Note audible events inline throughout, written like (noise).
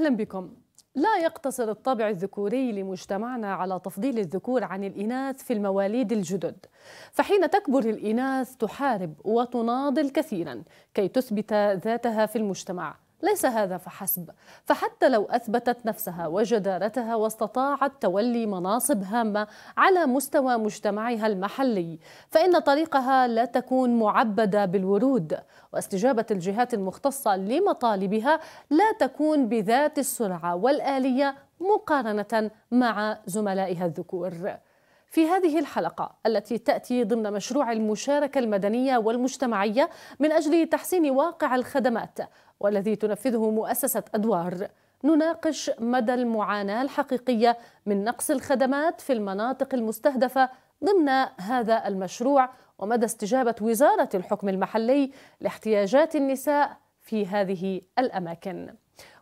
أهلا بكم لا يقتصر الطابع الذكوري لمجتمعنا على تفضيل الذكور عن الإناث في المواليد الجدد فحين تكبر الإناث تحارب وتناضل كثيرا كي تثبت ذاتها في المجتمع ليس هذا فحسب فحتى لو اثبتت نفسها وجدارتها واستطاعت تولي مناصب هامه على مستوى مجتمعها المحلي فان طريقها لا تكون معبده بالورود واستجابه الجهات المختصه لمطالبها لا تكون بذات السرعه والاليه مقارنه مع زملائها الذكور في هذه الحلقة التي تأتي ضمن مشروع المشاركة المدنية والمجتمعية من أجل تحسين واقع الخدمات والذي تنفذه مؤسسة أدوار نناقش مدى المعاناة الحقيقية من نقص الخدمات في المناطق المستهدفة ضمن هذا المشروع ومدى استجابة وزارة الحكم المحلي لاحتياجات النساء في هذه الأماكن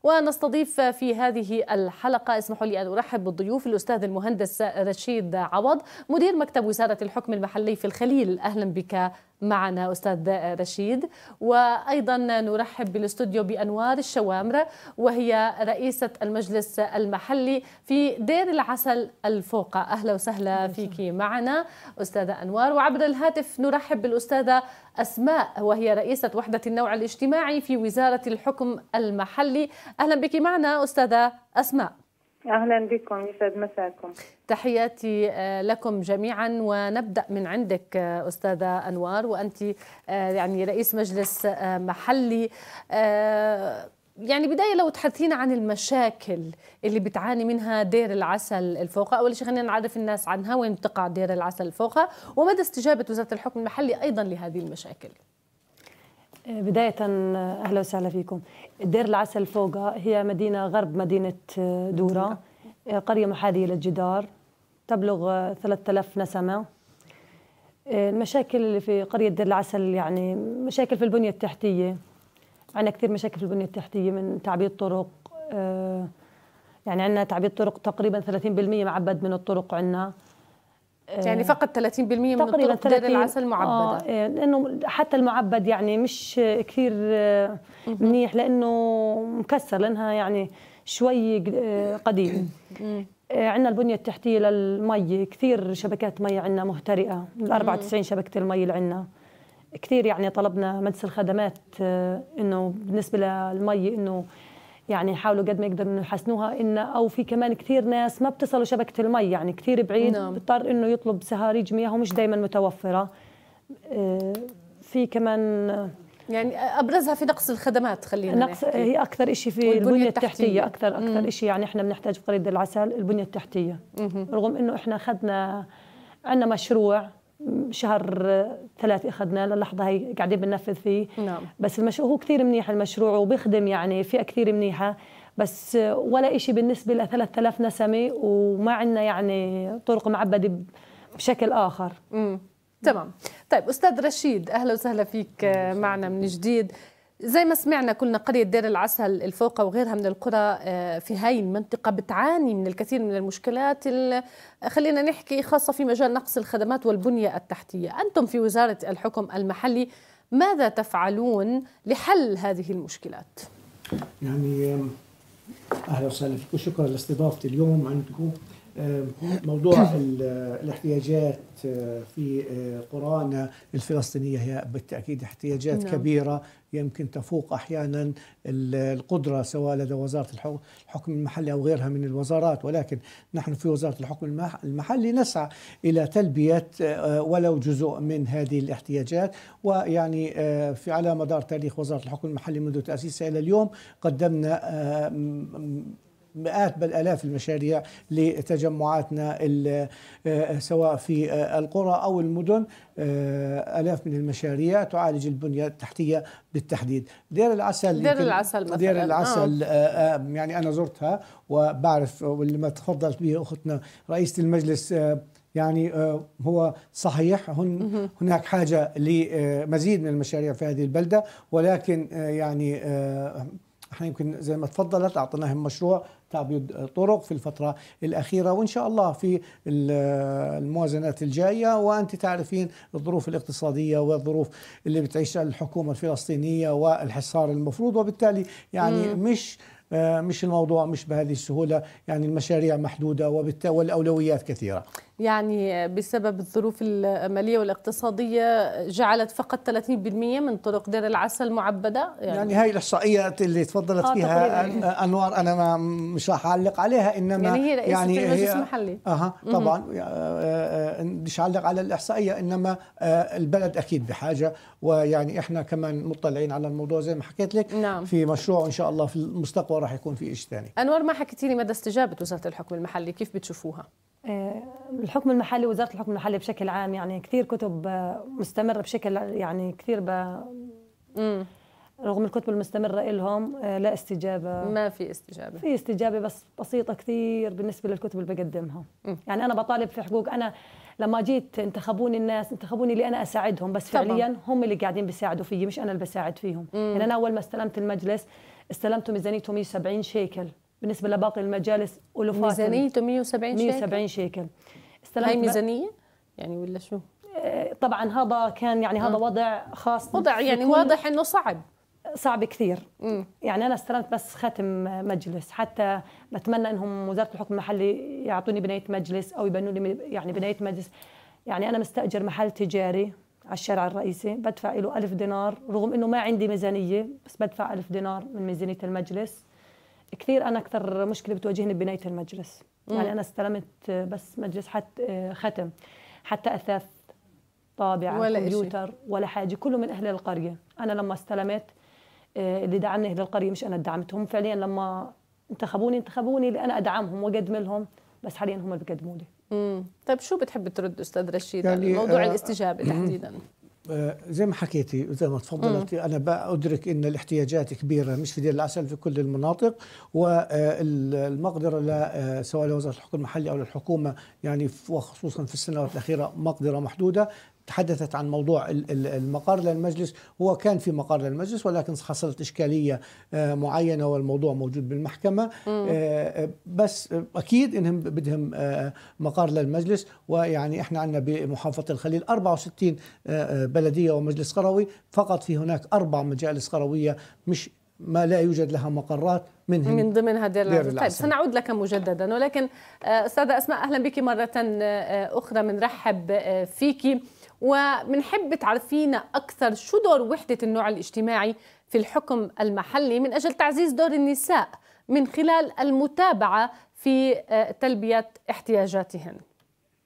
ونستضيف في هذه الحلقة اسمحوا لي أن أرحب بالضيوف الأستاذ المهندس رشيد عوض مدير مكتب وزارة الحكم المحلي في الخليل أهلا بك معنا أستاذ رشيد وأيضا نرحب بالاستوديو بأنوار الشوامرة وهي رئيسة المجلس المحلي في دير العسل الفوقة أهلا وسهلا فيك معنا أستاذة أنوار وعبر الهاتف نرحب بالأستاذة أسماء وهي رئيسة وحدة النوع الاجتماعي في وزارة الحكم المحلي أهلا بك معنا أستاذة أسماء اهلا بكم يسعد مساكم تحياتي آه، لكم جميعا ونبدا من عندك آه، استاذه انوار وانت آه، يعني رئيس مجلس محلي يعني بدايه لو تحدثينا عن المشاكل اللي بتعاني منها دير العسل الفوقة اول شيء خلينا نعرف الناس عنها وين تقع دير العسل الفوقة ومدى استجابه وزاره الحكم المحلي ايضا لهذه المشاكل بداية أهلا وسهلا فيكم دير العسل فوقها هي مدينة غرب مدينة آه، دورة آه، قرية محاذية للجدار تبلغ 3000 آه، نسمة المشاكل اللي في قرية دير العسل يعني مشاكل في البنية التحتية عندنا كثير مشاكل في البنية التحتية من تعبيد طرق يعني عندنا تعبيد طرق تقريبا 30% معبد من الطرق عندنا يعني آه، فقط 30% من تقريبا الطرق تدير العسل معبدة آه إيه، لأنه حتى المعبد يعني مش كثير آه، منيح لأنه مكسر لأنها يعني شوي آه، قديم عندنا البنية التحتية للمي كثير شبكات مي عندنا مهترئة ال 94 شبكة المي اللي عندنا كثير يعني طلبنا مجلس الخدمات انه بالنسبه للمي انه يعني يحاولوا قد ما يقدروا انه يحسنوها انه او في كمان كثير ناس ما بتصلوا شبكه المي يعني كثير بعيد نعم. بيضطر انه يطلب سهاريج مياه ومش دائما متوفره آه، في كمان يعني ابرزها في نقص الخدمات خلينا نقص نحكي. هي اكثر شيء في البنيه التحتيه, التحتية اكثر اكثر شيء يعني احنا بنحتاج في قريه العسل البنيه التحتيه مم. رغم انه احنا اخذنا عندنا مشروع شهر ثلاث اخذنا للحظه هي قاعدين بننفذ فيه نعم. بس المشروع هو كثير منيح المشروع وبيخدم يعني فئه كثير منيحه بس ولا شيء بالنسبه ل 3000 نسمه وما عندنا يعني طرق معبده بشكل اخر امم تمام طيب استاذ رشيد اهلا وسهلا فيك آه، معنا من جديد زي ما سمعنا كلنا قرية دير العسل الفوقة وغيرها من القرى آه، في هاي المنطقة بتعاني من الكثير من المشكلات خلينا نحكي خاصة في مجال نقص الخدمات والبنية التحتية أنتم في وزارة الحكم المحلي ماذا تفعلون لحل هذه المشكلات؟ يعني أهلا وسهلا فيكم شكرا لاستضافتي اليوم عندكم آه، موضوع آه، الاحتياجات آه، في قرانا الفلسطينية هي بالتأكيد احتياجات نعم. كبيرة يمكن تفوق أحيانا القدرة سواء لدى وزارة الحكم المحلي أو غيرها من الوزارات ولكن نحن في وزارة الحكم المحلي نسعى إلى تلبية ولو جزء من هذه الاحتياجات ويعني في على مدار تاريخ وزارة الحكم المحلي منذ تأسيسها إلى اليوم قدمنا مئات بل آلاف المشاريع لتجمعاتنا آه، سواء في آه، القرى أو المدن آه، آلاف من المشاريع تعالج البنية التحتية بالتحديد دير العسل دير العسل مثلا دير العسل آه. يعني أنا زرتها وبعرف واللي ما تفضلت به أختنا رئيسة المجلس يعني هو صحيح هن هناك حاجة لمزيد من المشاريع في هذه البلدة ولكن يعني احنا يمكن زي ما تفضلت اعطيناهم مشروع تعبيد طرق في الفترة الأخيرة وإن شاء الله في الموازنات الجاية وأنت تعرفين الظروف الاقتصادية والظروف اللي بتعيشها الحكومة الفلسطينية والحصار المفروض وبالتالي يعني م. مش آه، مش الموضوع مش بهذه السهولة يعني المشاريع محدودة وبالتالي والأولويات كثيرة يعني بسبب الظروف المالية والاقتصادية جعلت فقط 30% من طرق دير العسل معبدة يعني, يعني هاي الإحصائيات اللي تفضلت آه فيها تقريباً. أنوار أنا ما مش راح أعلق عليها إنما يعني هي رئيسة يعني المجلس المحلي أها طبعا آه، آه، مش أعلق على الإحصائية إنما آه، البلد أكيد بحاجة ويعني إحنا كمان مطلعين على الموضوع زي ما حكيت لك نعم. في مشروع إن شاء الله في المستقبل راح يكون في إيش ثاني أنوار ما حكيتيني مدى استجابة وزارة الحكم المحلي كيف بتشوفوها؟ الحكم المحلي وزاره الحكم المحلي بشكل عام يعني كثير كتب آه، مستمره بشكل يعني كثير ب... مم. رغم الكتب المستمرة لهم آه، لا استجابة ما في استجابة في استجابة بس بسيطة كثير بالنسبة للكتب اللي بقدمها م. يعني أنا بطالب في حقوق أنا لما جيت انتخبوني الناس انتخبوني اللي أنا أساعدهم بس طبعا. فعليا هم اللي قاعدين بيساعدوا فيي مش أنا اللي بساعد فيهم م. يعني أنا أول ما استلمت المجلس استلمت ميزانيته 170 شيكل بالنسبه لباقي المجالس ولفاتن ميزانيته 170 شيكل 170 شيكل هاي ميزانيه يعني ولا شو آه، طبعا هذا كان يعني هذا آه. وضع خاص وضع يعني واضح انه صعب صعب كثير مم. يعني انا استلمت بس ختم مجلس حتى بتمنى انهم وزاره الحكم المحلي يعطوني بنايه مجلس او يبنوا لي يعني بنايه مجلس يعني انا مستاجر محل تجاري على الشارع الرئيسي بدفع له ألف دينار رغم انه ما عندي ميزانيه بس بدفع ألف دينار من ميزانيه المجلس كثير انا اكثر مشكله بتواجهني ببنايه المجلس مم. يعني انا استلمت بس مجلس حتى ختم حتى اثاث طابعه ولا كمبيوتر إشي. ولا حاجه كله من اهل القريه انا لما استلمت آه، اللي دعمني اهل القريه مش انا دعمتهم فعليا لما انتخبوني انتخبوني اللي انا ادعمهم واقدم لهم بس حاليا هم اللي بيقدموا لي امم طيب شو بتحب ترد استاذ رشيد يعني موضوع آه الاستجابه تحديدا آه، زي ما حكيتي وزي ما تفضلتي انا بادرك ان الاحتياجات كبيره مش في دير العسل في كل المناطق والمقدره آه، سواء لوزاره الحكم المحلي او للحكومه يعني وخصوصا في السنوات الاخيره مقدره محدوده تحدثت عن موضوع المقر للمجلس هو كان في مقر للمجلس ولكن حصلت إشكالية آه، معينة والموضوع موجود بالمحكمة آه، آه، بس أكيد إنهم بدهم مقر للمجلس ويعني إحنا عندنا بمحافظة الخليل 64 بلدية ومجلس قروي فقط في هناك أربع مجالس قروية مش ما لا يوجد لها مقرات منهم من ضمنها هذه العزيز طيب سنعود لك مجددا ولكن أستاذة أسماء أهلا بك مرة أخرى بنرحب فيك وبنحب تعرفينا أكثر شو دور وحدة النوع الاجتماعي في الحكم المحلي من أجل تعزيز دور النساء من خلال المتابعة في آه، تلبية احتياجاتهن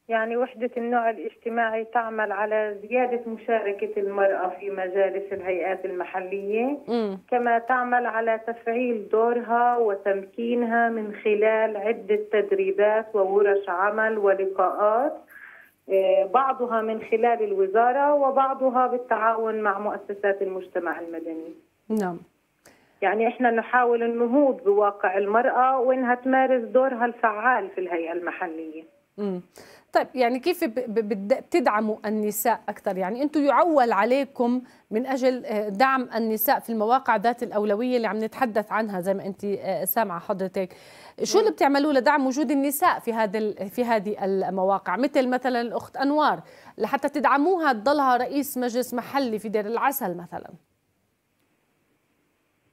يعني وحدة النوع الاجتماعي تعمل على زيادة مشاركة المرأة في مجالس الهيئات المحلية م. كما تعمل على تفعيل دورها وتمكينها من خلال عدة تدريبات وورش عمل ولقاءات آه، بعضها من خلال الوزارة وبعضها بالتعاون مع مؤسسات المجتمع المدني نعم يعني احنا نحاول النهوض بواقع المرأة وانها تمارس دورها الفعال في الهيئة المحلية طيب يعني كيف بتدعموا النساء اكثر يعني انتم يعول عليكم من اجل آه، دعم النساء في المواقع ذات الاولويه اللي عم نتحدث عنها زي ما انت آه، سامعه حضرتك شو اللي بتعملوه لدعم وجود النساء في هذا في هذه المواقع مثل مثلا الاخت انوار لحتى تدعموها تضلها رئيس مجلس محلي في دير العسل مثلا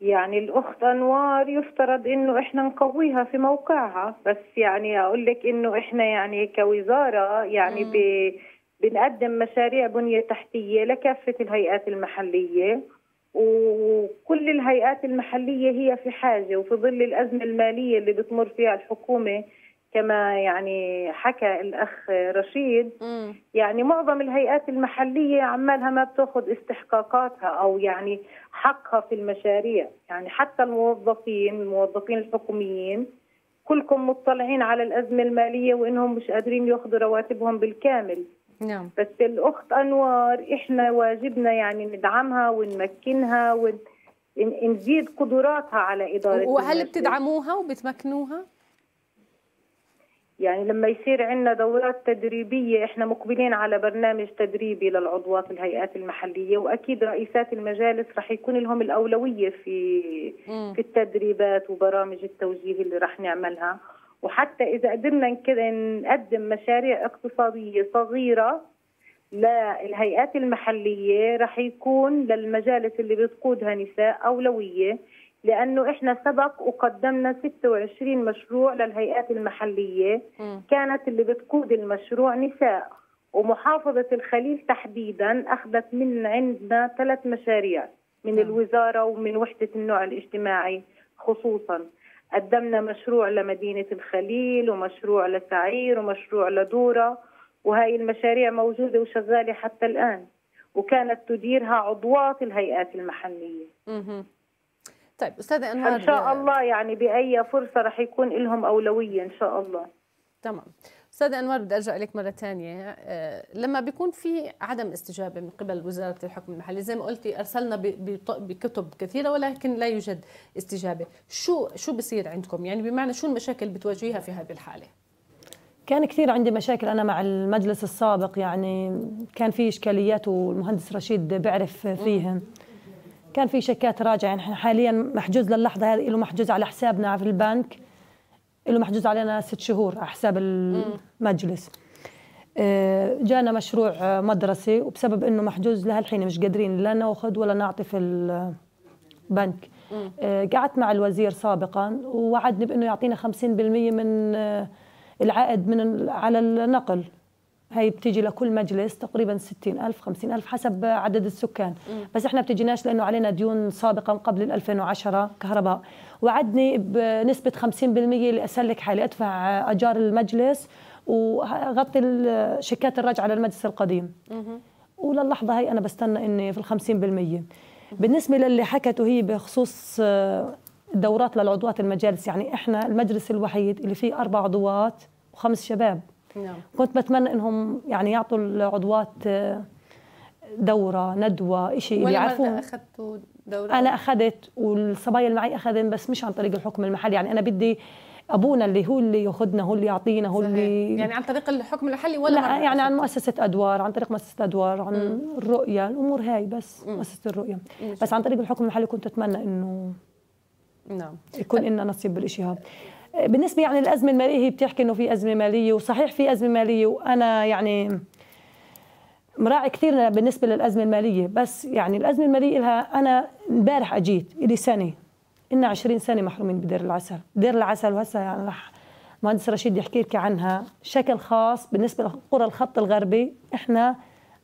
يعني الأخت أنوار يفترض إنه إحنا نقويها في موقعها بس يعني أقول لك إنه إحنا يعني كوزارة يعني ب... بنقدم مشاريع بنية تحتية لكافة الهيئات المحلية وكل الهيئات المحلية هي في حاجة وفي ظل الأزمة المالية اللي بتمر فيها الحكومة كما يعني حكى الاخ رشيد م. يعني معظم الهيئات المحليه عمالها ما بتاخذ استحقاقاتها او يعني حقها في المشاريع يعني حتى الموظفين الموظفين الحكوميين كلكم مطلعين على الازمه الماليه وانهم مش قادرين ياخذوا رواتبهم بالكامل نعم بس الاخت انوار احنا واجبنا يعني ندعمها ونمكنها ونزيد قدراتها على اداره وهل المشاريع. بتدعموها وبتمكنوها يعني لما يصير عندنا دورات تدريبية احنا مقبلين على برنامج تدريبي للعضوات الهيئات المحلية واكيد رئيسات المجالس رح يكون لهم الاولوية في م. في التدريبات وبرامج التوجيه اللي رح نعملها وحتى اذا قدرنا كده نقدم مشاريع اقتصادية صغيرة للهيئات المحلية رح يكون للمجالس اللي بتقودها نساء أولوية لانه احنا سبق وقدمنا 26 مشروع للهيئات المحليه م. كانت اللي بتقود المشروع نساء ومحافظه الخليل تحديدا اخذت من عندنا ثلاث مشاريع من م. الوزاره ومن وحده النوع الاجتماعي خصوصا قدمنا مشروع لمدينه الخليل ومشروع لسعير ومشروع لدوره وهي المشاريع موجوده وشغاله حتى الان وكانت تديرها عضوات الهيئات المحليه. م. طيب استاذه انوار ان شاء آه، الله يعني باي فرصه رح يكون لهم اولويه ان شاء الله تمام استاذة انوار بدي ارجع لك مره ثانيه آه، لما بيكون في عدم استجابه من قبل وزاره الحكم المحلي زي ما قلتي ارسلنا بكتب كثيره ولكن لا يوجد استجابه شو شو بصير عندكم يعني بمعنى شو المشاكل بتواجهيها في هذه الحاله كان كثير عندي مشاكل انا مع المجلس السابق يعني كان في اشكاليات والمهندس رشيد بيعرف فيهم كان في شيكات راجعه يعني حاليا محجوز للحظه هذه له محجوز على حسابنا في البنك له محجوز علينا ست شهور على حساب المجلس آه، جانا مشروع آه، مدرسي وبسبب انه محجوز لهالحين مش قادرين لا ناخذ ولا نعطي في البنك آه، قعدت مع الوزير سابقا ووعدني بانه يعطينا 50% من العائد من على النقل هي بتيجي لكل مجلس تقريبا 60 ألف 50 ألف حسب عدد السكان مم. بس احنا بتجيناش لأنه علينا ديون سابقة قبل 2010 كهرباء وعدني بنسبة 50% لأسلك حالي أدفع أجار المجلس وغطي الشيكات الرجعة للمجلس القديم مم. وللحظة هي أنا بستنى إني في الخمسين بالمية بالنسبة للي حكته هي بخصوص دورات للعضوات المجالس يعني إحنا المجلس الوحيد اللي فيه أربع عضوات وخمس شباب نعم. كنت بتمنى انهم يعني يعطوا العضوات آه، دوره ندوه شيء اللي يعرفوه اخذتوا دوره انا اخذت والصبايا اللي معي اخذن بس مش عن طريق الحكم المحلي يعني انا بدي ابونا اللي هو اللي ياخذنا هو اللي يعطينا هو صحيح. اللي يعني عن طريق الحكم المحلي ولا لا يعني عن مؤسسه ادوار عن طريق مؤسسه ادوار عن الرؤيه الامور هاي بس مم. مؤسسه الرؤيه بس عن طريق الحكم المحلي كنت اتمنى انه نعم يكون لنا نصيب بالشيء هذا بالنسبه يعني الازمه الماليه هي بتحكي انه في ازمه ماليه وصحيح في ازمه ماليه وانا يعني مراعي كثير بالنسبه للازمه الماليه بس يعني الازمه الماليه لها انا امبارح اجيت لي سنه لنا 20 سنه محرومين بدير العسل دير العسل وهسه يعني رح مهندس رشيد يحكي لك عنها شكل خاص بالنسبه لقرى الخط الغربي احنا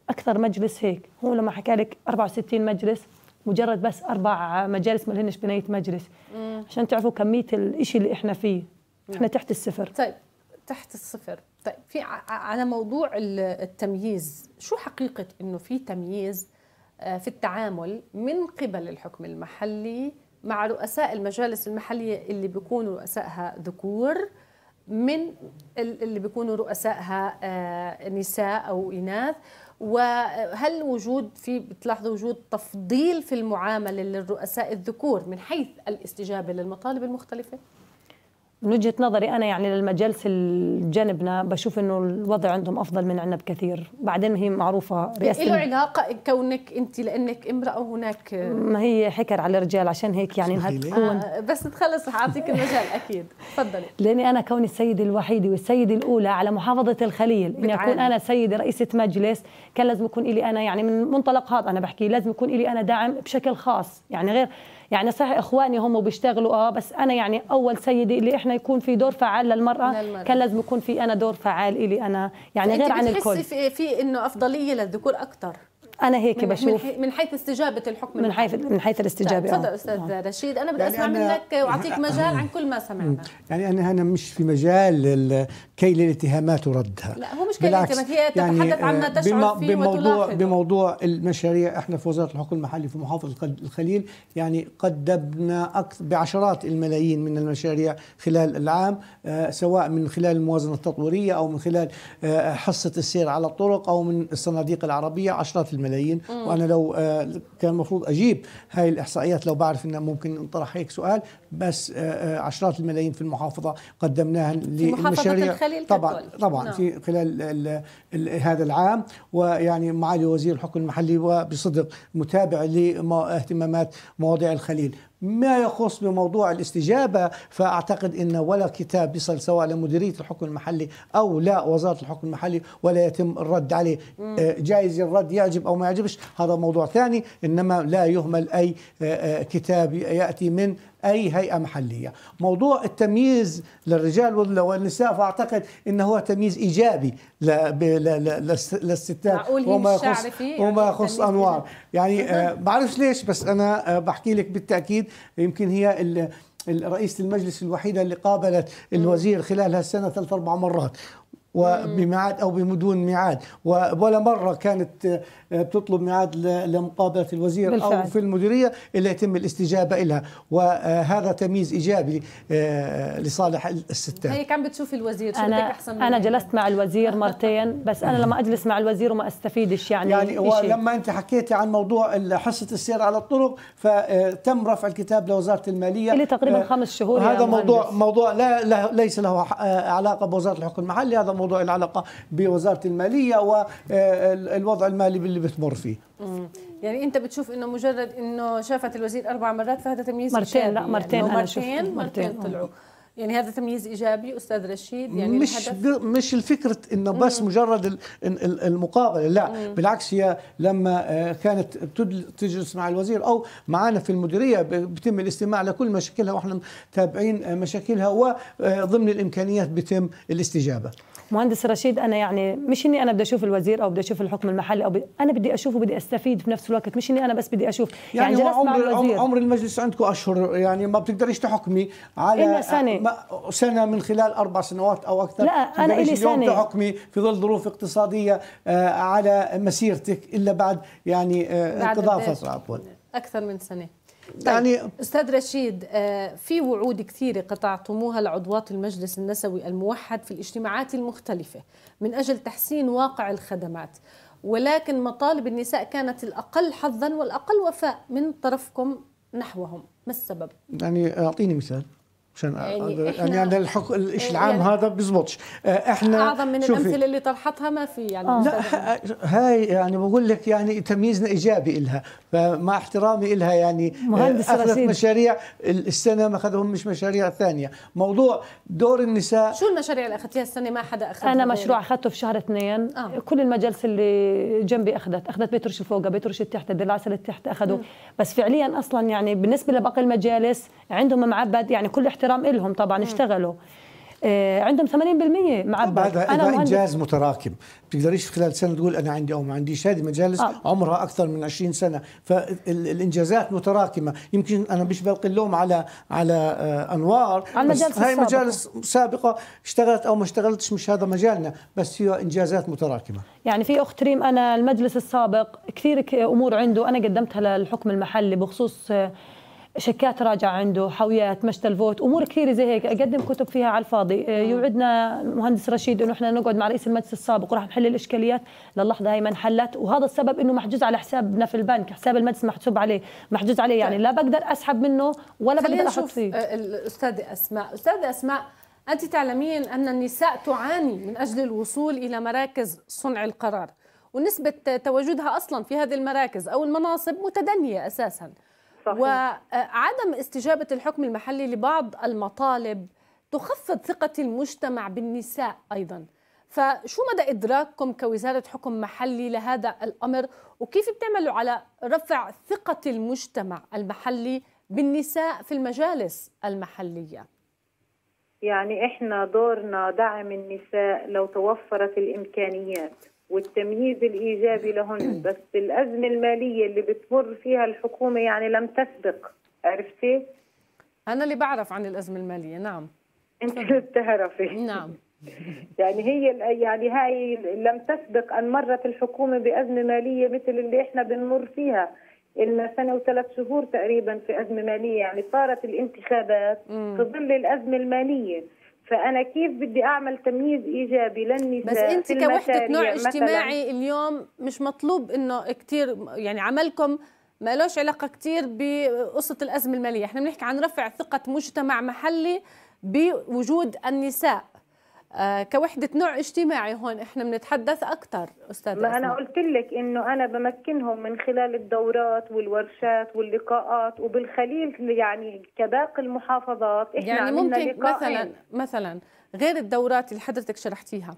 اكثر مجلس هيك هو لما حكى لك 64 مجلس مجرد بس اربع مجالس ما لهنش بنيه مجلس مم. عشان تعرفوا كميه الشيء اللي احنا فيه احنا تحت الصفر طيب تحت الصفر طيب في على موضوع التمييز شو حقيقه انه في تمييز آه، في التعامل من قبل الحكم المحلي مع رؤساء المجالس المحليه اللي بيكونوا رؤسائها ذكور من اللي بيكونوا رؤسائها آه، نساء او اناث وهل وجود في بتلاحظوا وجود تفضيل في المعامله للرؤساء الذكور من حيث الاستجابه للمطالب المختلفه؟ من وجهه نظري انا يعني للمجالس جنبنا بشوف انه الوضع عندهم افضل من عندنا بكثير بعدين هي معروفه رئاسه له علاقه كونك انت لانك امراه وهناك ما هي حكر على الرجال عشان هيك يعني انها تكون آه بس تخلص رح اعطيك المجال اكيد تفضلي لاني انا كوني السيده الوحيده والسيده الاولى على محافظه الخليل اني اكون انا سيده رئيسه مجلس كان لازم يكون لي انا يعني من منطلق هذا انا بحكي لازم يكون لي انا دعم بشكل خاص يعني غير يعني صح اخواني هم بيشتغلوا اه بس انا يعني اول سيده اللي احنا يكون في دور فعال للمراه, للمرأة. كان لازم يكون في انا دور فعال الي انا يعني غير عن الكل في, في انه افضليه للذكور اكثر انا هيك من بشوف من حيث استجابه الحكم من حيث من حيث طيب، الاستجابه آه. تفضل استاذ آه. رشيد انا بدي يعني اسمع أنا منك واعطيك يعني مجال عن كل ما سمعنا يعني انا انا مش في مجال كي للاتهامات وردها لا هو مش كي الاتهامات هي يعني، تتحدث يعني عما آه، تشعر فيه بموضوع وتلاحظه. بموضوع المشاريع احنا في وزاره الحكم المحلي في محافظه الخليل يعني قدمنا أكثر بعشرات الملايين من المشاريع خلال العام آه، سواء من خلال الموازنه التطويريه او من خلال آه، حصه السير على الطرق او من الصناديق العربيه عشرات الملايين م. وانا لو كان المفروض اجيب هاي الاحصائيات لو بعرف انه ممكن انطرح هيك سؤال بس آه، آه، عشرات الملايين في المحافظه قدمناها للمشاريع طبعا طبعا نعم. في خلال الـ الـ هذا العام ويعني معالي وزير الحكم المحلي وبصدق متابع لاهتمامات مواضيع الخليل ما يخص بموضوع الاستجابة فأعتقد أن ولا كتاب بيصل سواء لمديرية الحكم المحلي أو لا وزارة الحكم المحلي ولا يتم الرد عليه آه، جايز الرد يعجب أو ما يعجبش هذا موضوع ثاني إنما لا يهمل أي كتاب يأتي من أي هيئة محلية موضوع التمييز للرجال والنساء فأعتقد أنه هو تمييز إيجابي للستات وما يخص, وما يعني يخص أنوار يعني ما آه، بعرف ليش بس أنا آه، بحكي لك بالتأكيد يمكن هي رئيسة المجلس الوحيدة اللي قابلت الوزير خلال هالسنة ثلاث أربع مرات وبميعاد او بدون ميعاد ولا مره كانت آه، بتطلب ميعاد لمقابله الوزير بالفعل. او في المديريه الا يتم الاستجابه لها وهذا تمييز ايجابي آه، لصالح الستات هي كان بتشوف الوزير شو أنا احسن انا جلست مع الوزير مرتين بس انا لما اجلس مع الوزير وما استفيدش يعني يعني ولما انت حكيتي عن موضوع حصه السير على الطرق فتم آه، رفع الكتاب لوزاره الماليه اللي تقريبا خمس شهور هذا يعني. موضوع موضوع لا, لا ليس له علاقه بوزاره الحكم المحلي هذا موضوع موضوع العلاقه بوزاره الماليه والوضع المالي اللي بتمر فيه يعني انت بتشوف انه مجرد انه شافت الوزير اربع مرات فهذا تمييز مرتين لا مرتين يعني مرتين, مرتين, مرتين طلعوا يعني هذا تمييز ايجابي استاذ رشيد يعني مش الهدف مش الفكره انه بس مم. مجرد المقابله لا مم. بالعكس هي لما آه، كانت تجلس مع الوزير او معنا في المديريه بيتم الاستماع لكل مشاكلها واحنا متابعين آه، مشاكلها وضمن الامكانيات بيتم الاستجابه مهندس رشيد انا يعني مش اني انا بدي اشوف الوزير او بدي اشوف الحكم المحلي او انا بدي اشوفه بدي استفيد في نفس الوقت مش اني انا بس بدي اشوف يعني, يعني عمر الوزير. عمر المجلس عندكم اشهر يعني ما بتقدريش تحكمي على سنه سنه من خلال اربع سنوات او اكثر لا انا الي سنه تحكمي في ظل ظروف اقتصاديه آه، على مسيرتك الا بعد يعني آه، انقضاء فتره عفوا اكثر من سنه طيب. يعني استاذ رشيد آه، في وعود كثيره قطعتموها لعضوات المجلس النسوي الموحد في الاجتماعات المختلفه من اجل تحسين واقع الخدمات ولكن مطالب النساء كانت الاقل حظا والاقل وفاء من طرفكم نحوهم ما السبب يعني اعطيني مثال عشان يعني, يعني الحق... إيه، الشيء العام يعني هذا بيزبطش آه، احنا اعظم من شوفي. الامثله اللي طرحتها ما في يعني آه. لا هاي يعني بقول لك يعني تمييزنا ايجابي لها فمع احترامي لها يعني آه، مهندس اخذت رسيل. مشاريع السنه ما اخذهم مش مشاريع ثانيه موضوع دور النساء شو المشاريع اللي اخذتيها السنه ما حدا اخذها انا يعني مشروع اخذته في شهر اثنين آه. كل المجالس اللي جنبي اخذت اخذت بيترش الفوقه بيترش تحت الدلعسه اللي تحت اخذوا بس فعليا اصلا يعني بالنسبه لباقي المجالس عندهم معبد يعني كل احترام احترام إلهم طبعا اشتغلوا آه، عندهم 80% معبر هذا انا انجاز متراكم بتقدريش خلال سنه تقول انا عندي او ما عنديش هذه مجالس آه. عمرها اكثر من 20 سنه فالانجازات متراكمه يمكن انا مش بلقي اللوم على على آه، انوار على بس السابقة. هاي مجالس سابقه اشتغلت او ما اشتغلتش مش هذا مجالنا بس هي انجازات متراكمه يعني في اخت ريم انا المجلس السابق كثير امور عنده انا قدمتها للحكم المحلي بخصوص آه، شيكات راجع عنده حاويات مشت الفوت امور كثيره زي هيك اقدم كتب فيها على الفاضي آه، آه. يوعدنا المهندس رشيد انه احنا نقعد مع رئيس المجلس السابق وراح نحل الاشكاليات للحظه هي ما انحلت وهذا السبب انه محجوز على حسابنا في البنك حساب المجلس محسوب عليه محجوز عليه يعني لا بقدر اسحب منه ولا بقدر احط فيه آه، الاستاذ اسماء استاذ اسماء انت تعلمين ان النساء تعاني من اجل الوصول الى مراكز صنع القرار ونسبه تواجدها اصلا في هذه المراكز او المناصب متدنيه اساسا صحيح. وعدم استجابة الحكم المحلي لبعض المطالب تخفض ثقة المجتمع بالنساء أيضا فشو مدى إدراككم كوزارة حكم محلي لهذا الأمر وكيف بتعملوا على رفع ثقة المجتمع المحلي بالنساء في المجالس المحلية؟ يعني إحنا دورنا دعم النساء لو توفرت الإمكانيات والتمييز الايجابي لهن (clears throat) بس الازمه الماليه اللي بتمر فيها الحكومه يعني لم تسبق عرفتي؟ انا اللي بعرف عن الازمه الماليه نعم انت اللي بتعرفي نعم (laughs) يعني هي يعني هاي لم تسبق ان مرت الحكومه بازمه ماليه مثل اللي احنا بنمر فيها إلنا سنه وثلاث شهور تقريبا في ازمه ماليه يعني صارت الانتخابات في ظل الازمه الماليه فانا كيف بدي اعمل تمييز ايجابي للنساء بس انت كوحده نوع اجتماعي اليوم مش مطلوب انه كثير يعني عملكم ما لهش علاقه كثير بقصه الازمه الماليه احنا بنحكي عن رفع ثقه مجتمع محلي بوجود النساء آه، كوحده نوع اجتماعي هون احنا بنتحدث اكثر استاذ ما أسمع. انا قلت لك انه انا بمكنهم من خلال الدورات والورشات واللقاءات وبالخليل يعني كباقي المحافظات احنا يعني ممكن لقاءين. مثلا مثلا غير الدورات اللي حضرتك شرحتيها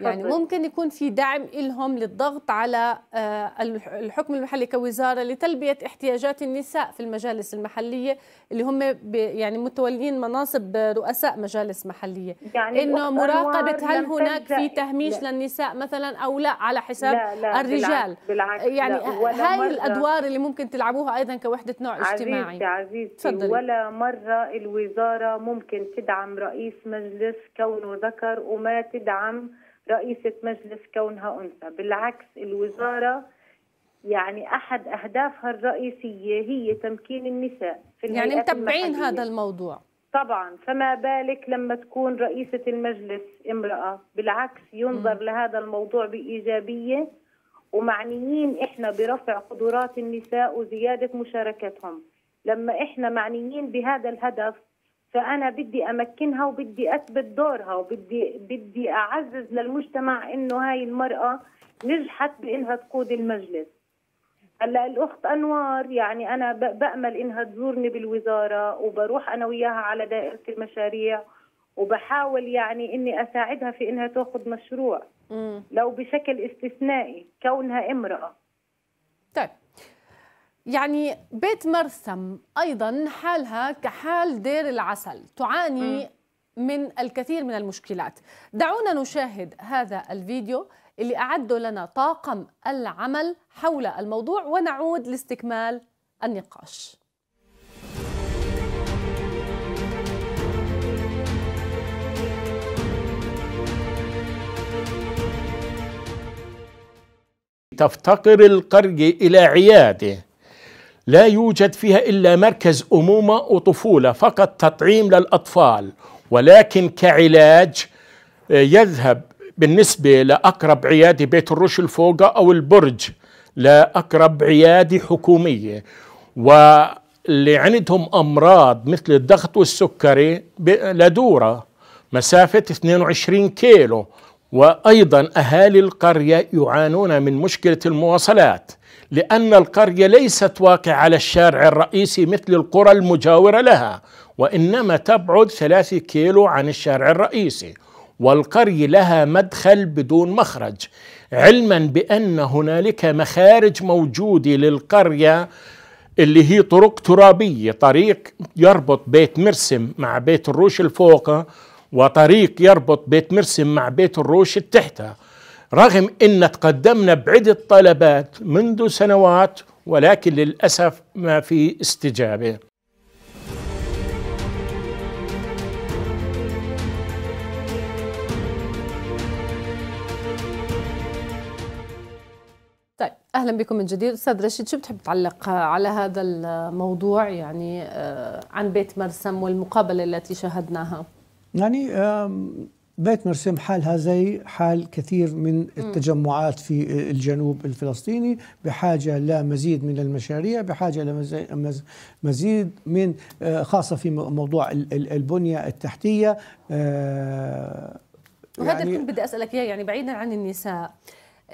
يعني فضل. ممكن يكون في دعم لهم للضغط على آه، الحكم المحلي كوزاره لتلبيه احتياجات النساء في المجالس المحليه اللي هم يعني متولين مناصب رؤساء مجالس محليه يعني انه مراقبه هل هناك في تهميش لا. للنساء مثلا او لا على حساب لا لا الرجال بالعكس يعني لا هاي مرة. الادوار اللي ممكن تلعبوها ايضا كوحده نوع اجتماعي عزيزتي عزيزتي تفضلي. ولا مره الوزاره ممكن تدعم رئيس مجلس كونه ذكر وما تدعم رئيسة مجلس كونها أنثى بالعكس الوزارة يعني أحد أهدافها الرئيسية هي تمكين النساء في يعني متبعين هذا الموضوع طبعا فما بالك لما تكون رئيسة المجلس امرأة بالعكس ينظر م. لهذا الموضوع بإيجابية ومعنيين إحنا برفع قدرات النساء وزيادة مشاركتهم لما إحنا معنيين بهذا الهدف فانا بدي امكنها وبدي اثبت دورها وبدي بدي اعزز للمجتمع انه هاي المراه نجحت بانها تقود المجلس هلا الاخت انوار يعني انا بامل انها تزورني بالوزاره وبروح انا وياها على دائره المشاريع وبحاول يعني اني اساعدها في انها تاخذ مشروع لو بشكل استثنائي كونها امراه يعني بيت مرسم أيضا حالها كحال دير العسل تعاني من الكثير من المشكلات دعونا نشاهد هذا الفيديو اللي أعده لنا طاقم العمل حول الموضوع ونعود لاستكمال النقاش تفتقر القرية إلى عياده لا يوجد فيها إلا مركز أمومة وطفولة فقط تطعيم للأطفال ولكن كعلاج آه، يذهب بالنسبة لأقرب عيادة بيت الرش الفوقة أو البرج لأقرب عيادة حكومية واللي عندهم أمراض مثل الضغط والسكري لدورة مسافة 22 كيلو وأيضا أهالي القرية يعانون من مشكلة المواصلات لأن القرية ليست واقعة على الشارع الرئيسي مثل القرى المجاورة لها وإنما تبعد ثلاثة كيلو عن الشارع الرئيسي والقرية لها مدخل بدون مخرج علما بأن هنالك مخارج موجودة للقرية اللي هي طرق ترابية طريق يربط بيت مرسم مع بيت الروش الفوق وطريق يربط بيت مرسم مع بيت الروش التحتها رغم ان تقدمنا بعدة طلبات منذ سنوات ولكن للاسف ما في استجابه طيب اهلا بكم من جديد استاذ رشيد شو بتحب تعلق على هذا الموضوع يعني آه، عن بيت مرسم والمقابله التي شاهدناها يعني بيت مرسم حالها زي حال كثير من التجمعات في الجنوب الفلسطيني بحاجة لمزيد من المشاريع بحاجة لمزيد من آه، خاصة في موضوع البنية التحتية آه، وهذا يعني كنت بدي أسألك إياه يعني بعيدا عن النساء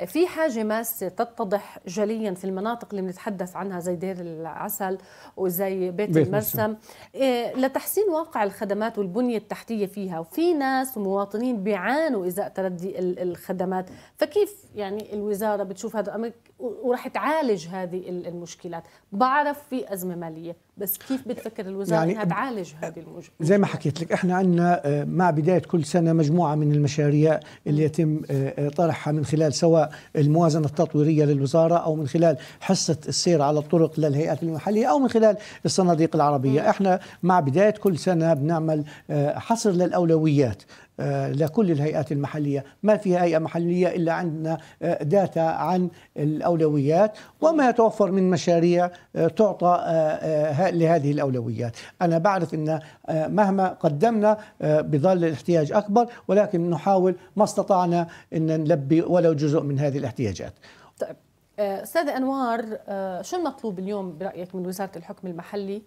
في حاجة ماسة تتضح جليا في المناطق اللي بنتحدث عنها زي دير العسل وزي بيت, بيت المرسم إيه، لتحسين واقع الخدمات والبنية التحتية فيها وفي ناس ومواطنين بيعانوا إزاء تردي الخدمات فكيف يعني الوزارة بتشوف هذا الأمر وراح تعالج هذه المشكلات بعرف في أزمة مالية بس كيف بتفكر الوزارة يعني أنها تعالج هذه المشكلات زي ما حكيت لك إحنا عندنا آه، مع بداية كل سنة مجموعة من المشاريع اللي يتم آه، آه، طرحها من خلال سواء الموازنة التطويرية للوزارة أو من خلال حصة السير على الطرق للهيئات المحلية أو من خلال الصناديق العربية إحنا مع بداية كل سنة بنعمل حصر للأولويات آه، لكل الهيئات المحلية ما في هيئة محلية إلا عندنا آه، داتا عن الأولويات وما يتوفر من مشاريع آه، تعطى لهذه الأولويات أنا بعرف أن مهما قدمنا بظل الاحتياج أكبر ولكن نحاول ما استطعنا أن نلبي ولو جزء من هذه الاحتياجات طيب أستاذة أنوار شو المطلوب اليوم برأيك من وزارة الحكم المحلي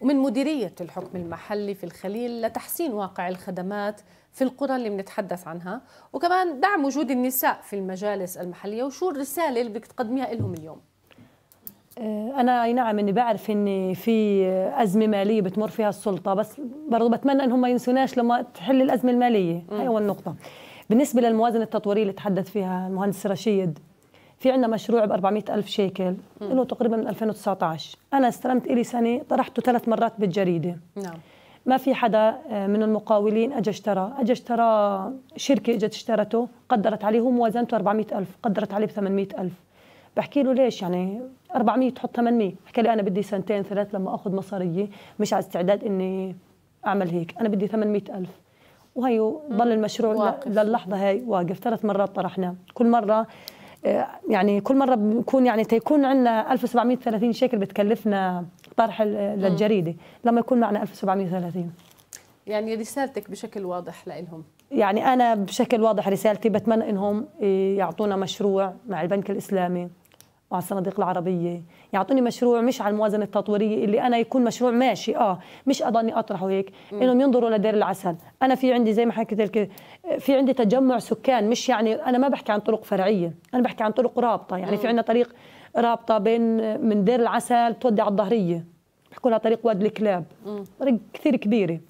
ومن مديرية الحكم المحلي في الخليل لتحسين واقع الخدمات في القرى اللي بنتحدث عنها وكمان دعم وجود النساء في المجالس المحليه وشو الرساله اللي بدك تقدميها لهم اليوم أه، انا اي نعم اني بعرف أني في ازمه ماليه بتمر فيها السلطه بس برضه بتمنى انهم ما ينسوناش لما تحل الازمه الماليه هاي اول نقطه بالنسبه للموازنه التطويريه اللي تحدث فيها المهندس رشيد في عندنا مشروع ب 400 ألف شيكل له تقريبا من 2019 أنا استلمت إلي سنة طرحته ثلاث مرات بالجريدة نعم ما في حدا آه, من المقاولين اجى اشترى اجى اشترى شركه اجت اشترته قدرت عليه هو موازنته 400 ألف قدرت عليه ب 800 ألف بحكي له ليش يعني 400 تحط 800 حكى لي انا بدي سنتين ثلاث لما اخذ مصاريي مش على استعداد اني اعمل هيك انا بدي 800 ألف وهي ضل المشروع واقف. للحظه هاي واقف ثلاث مرات طرحناه كل مره آه، يعني كل مره بنكون يعني تيكون عندنا 1730 شيكل بتكلفنا طرح للجريده لما يكون معنا 1730 يعني رسالتك بشكل واضح لهم يعني انا بشكل واضح رسالتي بتمنى انهم يعطونا مشروع مع البنك الاسلامي وعلى الصناديق العربيه يعطوني مشروع مش على الموازنه التطويريه اللي انا يكون مشروع ماشي اه مش اضلني اطرحه هيك انهم ينظروا لدير العسل انا في عندي زي ما حكيت لك في عندي تجمع سكان مش يعني انا ما بحكي عن طرق فرعيه انا بحكي عن طرق رابطه يعني في عندنا طريق رابطه بين من دير العسل تودي على الظهريه بحكوا لها طريق واد الكلاب طريق كثير كبيره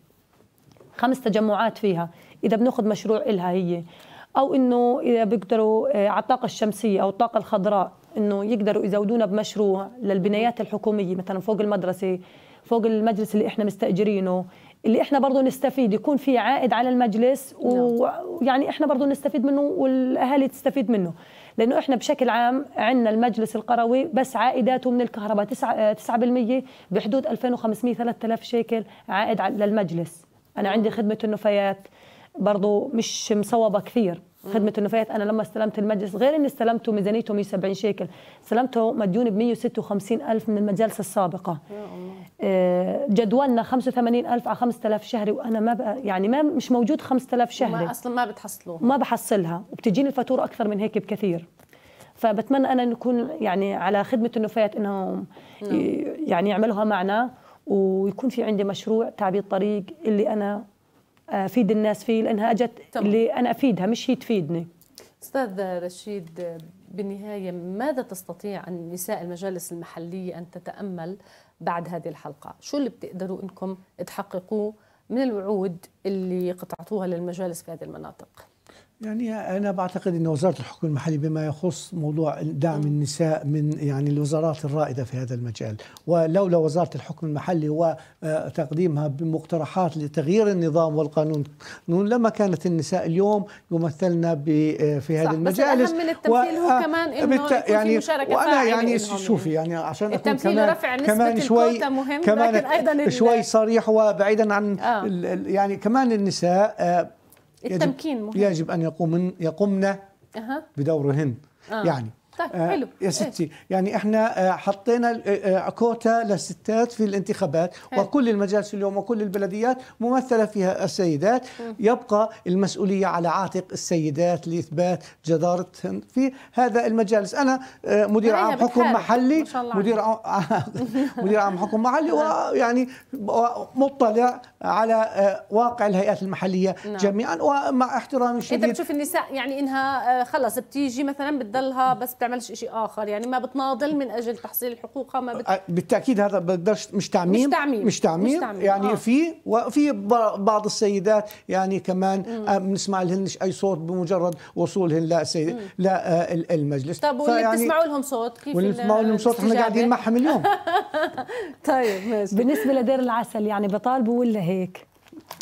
خمس تجمعات فيها اذا بناخذ مشروع إلها هي او انه اذا بيقدروا آه، على الطاقه الشمسيه او الطاقه الخضراء انه يقدروا يزودونا بمشروع للبنايات الحكوميه مثلا فوق المدرسه فوق المجلس اللي احنا مستاجرينه اللي احنا برضه نستفيد يكون في عائد على المجلس نعم. ويعني احنا برضه نستفيد منه والاهالي تستفيد منه لانه احنا بشكل عام عندنا المجلس القروي بس عائداته من الكهرباء 9 9% آه، بحدود 2500 3000 شيكل عائد للمجلس انا عندي خدمه النفايات برضه مش مصوبه كثير خدمه النفايات انا لما استلمت المجلس غير اني استلمته ميزانيته 170 شيكل استلمته مديون ب 156 الف من المجالس السابقه يا الله. آه، جدولنا 85 الف على 5000 شهري وانا ما بقى يعني ما مش موجود 5000 شهري ما اصلا ما بتحصلوه ما بحصلها وبتجيني الفاتوره اكثر من هيك بكثير فبتمنى انا نكون يعني على خدمه النفايات انهم نعم. يعني يعملوها معنا ويكون في عندي مشروع تعبيد طريق اللي انا افيد آه، الناس فيه لانها اجت اللي انا افيدها مش هي تفيدني استاذ رشيد بالنهايه ماذا تستطيع ان نساء المجالس المحليه ان تتامل بعد هذه الحلقه شو اللي بتقدروا انكم تحققوه من الوعود اللي قطعتوها للمجالس في هذه المناطق يعني انا بعتقد ان وزاره الحكم المحلي بما يخص موضوع دعم النساء من يعني الوزارات الرائده في هذا المجال ولولا وزاره الحكم المحلي وتقديمها بمقترحات لتغيير النظام والقانون لما كانت النساء اليوم يمثلن في هذا المجال بس الاهم من التمثيل و... هو آه، كمان انه بت... يعني في مشاركه وانا يعني شوفي يعني عشان اكون كمان رفع نسبة كمان شوي مهم كمان لكن ايضا شوي صريح وبعيدا عن آه. يعني كمان النساء آه، التمكين يجب, مهم. يجب ان يقوم يقمن بدورهن آه. يعني طيب آه، حلو يا إيه. ستي إيه؟ يعني احنا آه، حطينا آه، كوتا للستات في الانتخابات حلو. وكل المجالس اليوم وكل البلديات ممثله فيها السيدات مم. يبقى المسؤوليه على عاتق السيدات لاثبات جدارتهن في هذا المجالس انا (laughs) مدير عام حكم محلي مدير عام مدير عام حكم محلي ويعني مطلع على آه، واقع الهيئات المحليه نعم. جميعا ومع احترامي الشديد انت بتشوف النساء يعني انها آه، خلص بتيجي مثلا بتضلها بس بتعملش شيء اخر يعني ما بتناضل من اجل تحصيل حقوقها ما بت... آه، بالتاكيد هذا بقدرش مش تعميم مش تعميم مش تعميم, مش تعميم. يعني آه. في وفي بعض السيدات يعني كمان بنسمع لهن اي صوت بمجرد وصولهن لا لا المجلس طب واللي فيعني... بتسمعوا لهم صوت كيف واللي بتسمعوا لهم صوت احنا قاعدين معهم اليوم (laughs) طيب ماشي بالنسبه لدير العسل يعني بطالبوا ولا هيك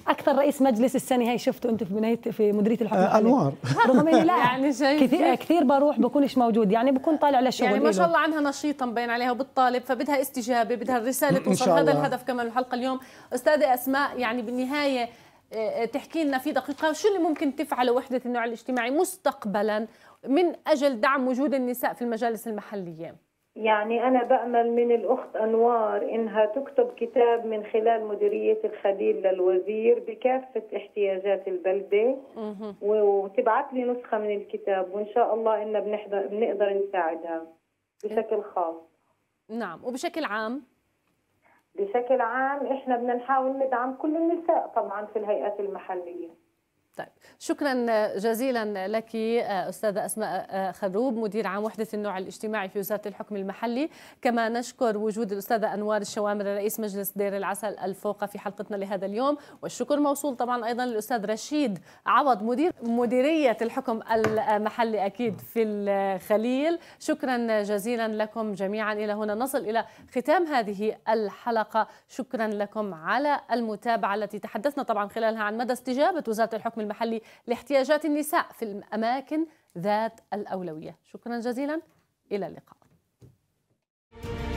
اكثر رئيس مجلس السنه هي شفته انت في بنايه في مديريه الحكومه آه انوار (laughs) رغم اني لا (laughs) يعني كثير آه، كثير بروح بكونش موجود يعني بكون طالع للشغل يعني ما شاء الله عنها نشيطه مبين عليها وبالطالب فبدها استجابه بدها الرساله توصل هذا الهدف كمان الحلقه اليوم استاذه اسماء يعني بالنهايه آه، آه، تحكي لنا في دقيقه شو اللي ممكن تفعله وحده النوع الاجتماعي مستقبلا من اجل دعم وجود النساء في المجالس المحليه يعني أنا بأمل من الأخت أنوار إنها تكتب كتاب من خلال مديرية الخليل للوزير بكافة احتياجات البلدة وتبعت لي نسخة من الكتاب وإن شاء الله إن بنحضر بنقدر نساعدها بشكل خاص نعم وبشكل عام بشكل عام إحنا بدنا نحاول ندعم كل النساء طبعا في الهيئات المحلية طيب شكرا جزيلا لك استاذه اسماء خروب مدير عام وحده النوع الاجتماعي في وزاره الحكم المحلي كما نشكر وجود الاستاذه انوار الشوامر رئيس مجلس دير العسل الفوقه في حلقتنا لهذا اليوم والشكر موصول طبعا ايضا للاستاذ رشيد عوض مدير مديريه الحكم المحلي اكيد في الخليل شكرا جزيلا لكم جميعا الى هنا نصل الى ختام هذه الحلقه شكرا لكم على المتابعه التي تحدثنا طبعا خلالها عن مدى استجابه وزاره الحكم المحلي لاحتياجات النساء في الأماكن ذات الأولوية شكرا جزيلا إلى اللقاء